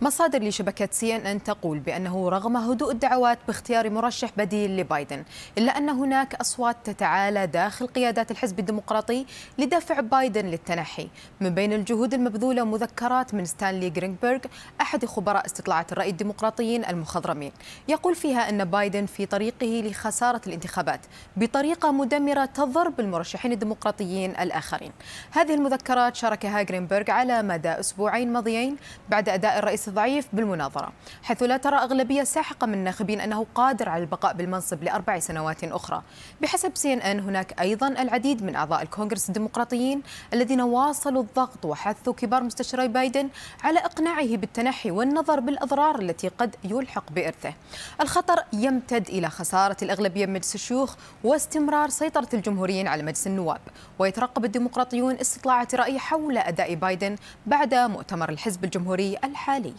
مصادر لشبكة سي ان ان تقول بأنه رغم هدوء الدعوات باختيار مرشح بديل لبايدن إلا أن هناك أصوات تتعالى داخل قيادات الحزب الديمقراطي لدفع بايدن للتنحي من بين الجهود المبذولة مذكرات من ستانلي جرينبرغ أحد خبراء استطلاعات الرأي الديمقراطيين المخضرمين يقول فيها أن بايدن في طريقه لخسارة الانتخابات بطريقة مدمرة تضر بالمرشحين الديمقراطيين الآخرين هذه المذكرات شاركها جرينبرغ على مدى أسبوعين ماضيين بعد أداء الرئيس ضعيف بالمناظرة حيث لا ترى أغلبية ساحقة من الناخبين أنه قادر على البقاء بالمنصب لأربع سنوات أخرى بحسب سي إن إن هناك أيضا العديد من أعضاء الكونغرس الديمقراطيين الذين واصلوا الضغط وحثوا كبار مستشاري بايدن على إقناعه بالتنحي والنظر بالأضرار التي قد يلحق بإرثه الخطر يمتد إلى خسارة الأغلبية بمجلس الشيوخ واستمرار سيطرة الجمهوريين على مجلس النواب ويترقب الديمقراطيون استطلاعات رأي حول أداء بايدن بعد مؤتمر الحزب الجمهوري الحالي